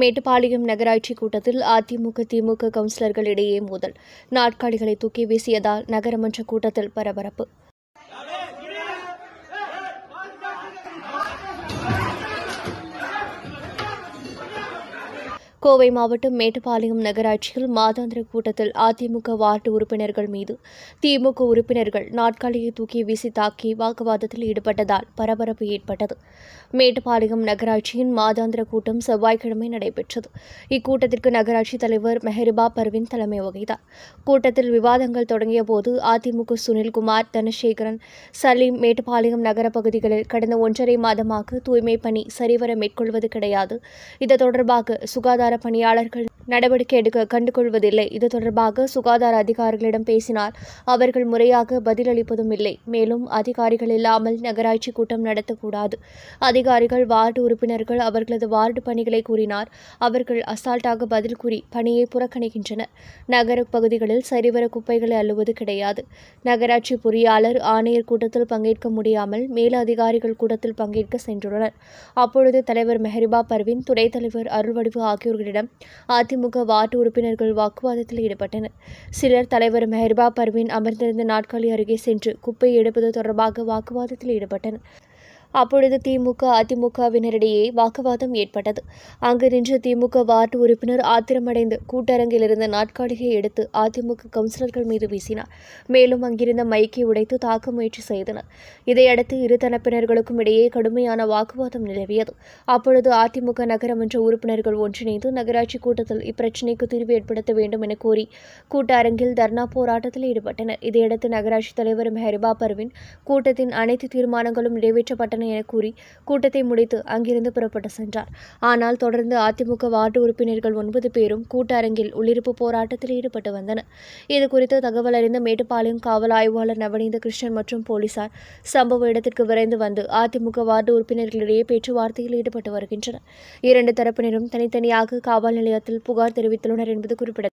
மேட்டுப்பாளையம் நகராட்சி கூட்டத்தில் அதிமுக திமுக கவுன்சிலர்களிடையே மோதல் நாட்காலிகளை தூக்கி வீசியதால் நகரமன்ற கூட்டத்தில் பரபரப்பு கோவை மாவட்டம் மேட்டுப்பாளையம் நகராட்சியில் மாதாந்திர கூட்டத்தில் அதிமுக வார்டு உறுப்பினர்கள் மீது திமுக உறுப்பினர்கள் நாட்காலியை தூக்கி வீசி தாக்கி வாக்குவாதத்தில் ஈடுபட்டதால் பரபரப்பு ஏற்பட்டது மேட்டுப்பாளையம் நகராட்சியின் மாதாந்திர கூட்டம் செவ்வாய்க்கிழமை நடைபெற்றது இக்கூட்டத்திற்கு நகராட்சி தலைவர் மெஹரிபா பர்வின் தலைமை வகித்தார் கூட்டத்தில் விவாதங்கள் தொடங்கிய போது அதிமுக சுனில்குமார் தனசேகரன் சலீம் மேட்டுப்பாளையம் நகர பகுதிகளில் கடந்த ஒன்றரை மாதமாக தூய்மை பணி சரிவர மேற்கொள்வது கிடையாது இது தொடர்பாக சுகாதார பணியாளர்கள் நடவடிக்கை எடுக்க கண்டுகொள்வதில்லை இது தொடர்பாக சுகாதார அதிகாரிகளிடம் பேசினால் அவர்கள் முறையாக பதிலளிப்பதும் இல்லை மேலும் அதிகாரிகள் இல்லாமல் நகராட்சி கூட்டம் நடத்தக்கூடாது அதிகாரிகள் வார்டு உறுப்பினர்கள் அவர்களது வார்டு பணிகளை கூறினார் அவர்கள் அசால்ட்டாக பதில் கூறி பணியை புறக்கணிக்கின்றனர் நகர பகுதிகளில் சரிவர குப்பைகளை அள்ளுவது கிடையாது நகராட்சி பொறியாளர் ஆணையர் கூட்டத்தில் பங்கேற்க முடியாமல் மேல அதிகாரிகள் கூட்டத்தில் பங்கேற்க சென்றுள்ளனர் அப்பொழுது தலைவர் மெஹரிபா பர்வின் துணைத் தலைவர் அருள்வடிவு ஆகியோர்களிடம் அதி அதிமுக வார்டு உறுப்பினர்கள் வாக்குவாதத்தில் ஈடுபட்டனர் சிலர் தலைவர் மெஹர்பா பர்வீன் அமர்ந்திருந்த நாட்காலி அருகே சென்று குப்பை எடுப்பது தொடர்பாக வாக்குவாதத்தில் ஈடுபட்டனர் அப்பொழுது திமுக அதிமுகவினரிடையே வாக்குவாதம் ஏற்பட்டது அங்கு நின்ற திமுக வார்டு உறுப்பினர் ஆத்திரமடைந்து கூட்டரங்கில் இருந்த நாட்காலியை எடுத்து அதிமுக கவுன்சிலர்கள் மீது வீசினார் மேலும் அங்கிருந்த மைக்கை உடைத்து தாக்க முயற்சி செய்தனர் இதையடுத்து இரு தனப்பினர்களுக்கும் இடையே கடுமையான வாக்குவாதம் நிலவியது அப்பொழுது அதிமுக நகரமன்ற உறுப்பினர்கள் ஒன்றிணைந்து நகராட்சி கூட்டத்தில் இப்பிரச்சினைக்கு தீர்வு ஏற்படுத்த வேண்டும் என கோரி கூட்டரங்கில் தர்ணா போராட்டத்தில் ஈடுபட்டனர் இதையடுத்து நகராட்சி தலைவர் மெஹரிபா பர்வின் கூட்டத்தின் அனைத்து தீர்மானங்களும் நிறைவேற்றப்பட்ட மாட்டேன் என கூறி கூட்டத்தை முடித்து அங்கிருந்து புறப்பட்டு சென்றார் ஆனால் தொடர்ந்து அதிமுக வார்டு உறுப்பினர்கள் ஒன்பது பேரும் கூட்ட அரங்கில் உள்ளிருப்பு போராட்டத்தில் ஈடுபட்டு வந்தனர் இது குறித்து தகவல் அறிந்த மேட்டுப்பாளையம் காவல் ஆய்வாளர் நவநீத கிருஷ்ணன் மற்றும் போலீசார் சம்பவ இடத்திற்கு விரைந்து வந்து அதிமுக வார்டு உறுப்பினர்களிடையே பேச்சுவார்த்தையில் ஈடுபட்டு வருகின்றனர் இரண்டு தரப்பினரும் தனித்தனியாக காவல் நிலையத்தில் புகார் தெரிவித்துள்ளனர் என்பது குறிப்பிடத்தக்கது